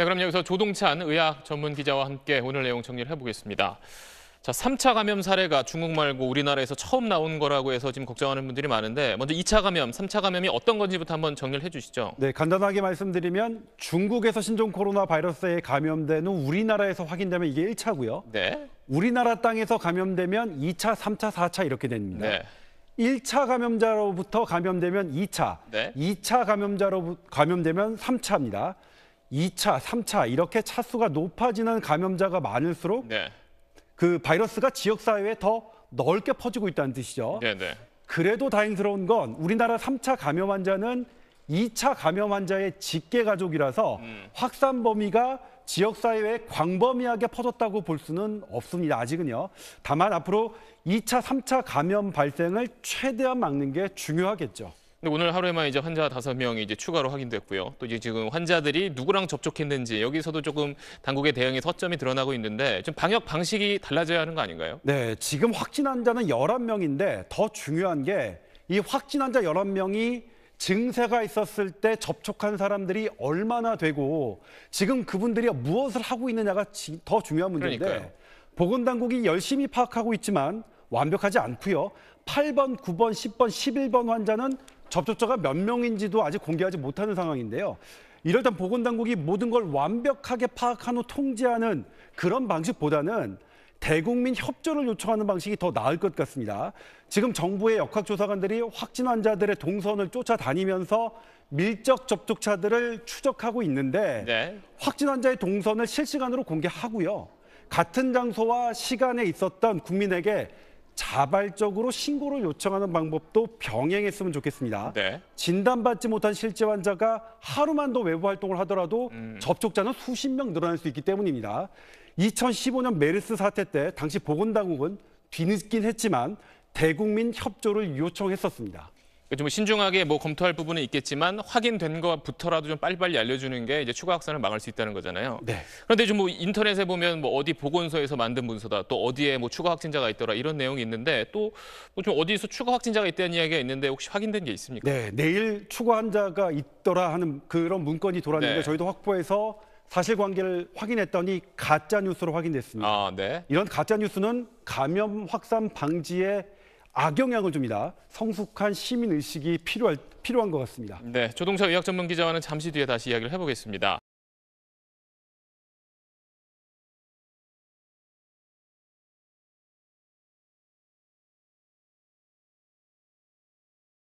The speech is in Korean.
네, 그럼 여기서 조동찬 의학 전문 기자와 함께 오늘 내용 정리를 해보겠습니다. 자, 3차 감염 사례가 중국 말고 우리나라에서 처음 나온 거라고 해서 지금 걱정하는 분들이 많은데 먼저 2차 감염, 3차 감염이 어떤 건지부터 한번 정리를 해주시죠. 네, 간단하게 말씀드리면 중국에서 신종 코로나 바이러스에 감염된후 우리나라에서 확인되면 이게 1차고요. 네. 우리나라 땅에서 감염되면 2차, 3차, 4차 이렇게 됩니다. 네. 1차 감염자로부터 감염되면 2차, 네. 2차 감염자로 감염되면 3차입니다. 2차, 3차 이렇게 차수가 높아지는 감염자가 많을수록 네. 그 바이러스가 지역사회에 더 넓게 퍼지고 있다는 뜻이죠. 네, 네. 그래도 다행스러운 건 우리나라 3차 감염 환자는 2차 감염 환자의 직계 가족이라서 음. 확산 범위가 지역사회에 광범위하게 퍼졌다고 볼 수는 없습니다. 아직은요. 다만 앞으로 2차, 3차 감염 발생을 최대한 막는 게 중요하겠죠. 근데 오늘 하루에만 이제 환자 다섯 명이 이제 추가로 확인됐고요. 또 이제 지금 환자들이 누구랑 접촉했는지 여기서도 조금 당국의 대응에서점이 드러나고 있는데 좀 방역 방식이 달라져야 하는 거 아닌가요? 네, 지금 확진 환자는 열한 명인데더 중요한 게 이 확진 환자 열한 명이 증세가 있었을 때 접촉한 사람들이 얼마나 되고 지금 그분들이 무엇을 하고 있느냐가 더 중요한 문제인데 그러니까요. 보건당국이 열심히 파악하고 있지만 완벽하지 않고요. 8번, 9번, 10번, 11번 환자는 접촉자가 몇 명인지도 아직 공개하지 못하는 상황인데요. 이럴 땐 보건당국이 모든 걸 완벽하게 파악한 후 통제하는 그런 방식보다는 대국민 협조를 요청하는 방식이 더 나을 것 같습니다. 지금 정부의 역학조사관들이 확진 환자들의 동선을 쫓아다니면서 밀적 접촉자들을 추적하고 있는데 네. 확진 환자의 동선을 실시간으로 공개하고요. 같은 장소와 시간에 있었던 국민에게 자발적으로 신고를 요청하는 방법도 병행했으면 좋겠습니다. 네. 진단받지 못한 실제 환자가 하루만 더 외부 활동을 하더라도 음. 접촉자는 수십 명 늘어날 수 있기 때문입니다. 2015년 메르스 사태 때 당시 보건당국은 뒤늦긴 했지만 대국민 협조를 요청했었습니다. 그러니까 좀 신중하게 뭐 검토할 부분은 있겠지만 확인된 것부터라도 좀 빨리빨리 알려주는 게 이제 추가 확산을 막을 수 있다는 거잖아요. 네. 그런데 좀 뭐 인터넷에 보면 뭐 어디 보건소에서 만든 문서다 또 어디에 뭐 추가 확진자가 있더라 이런 내용이 있는데 또뭐좀 어디서 추가 확진자가 있다는 이야기가 있는데 혹시 확인된 게 있습니까? 네, 내일 추가 환자가 있더라 하는 그런 문건이 돌았는데 네. 저희도 확보해서 사실관계를 확인했더니 가짜 뉴스로 확인됐습니다. 아, 네. 이런 가짜 뉴스는 감염 확산 방지에 악영향을 줍니다. 성숙한 시민 의식이 필요할, 필요한 것 같습니다. 네, 조동차 의학 전문 기자와는 잠시 뒤에 다시 이야기를 해보겠습니다.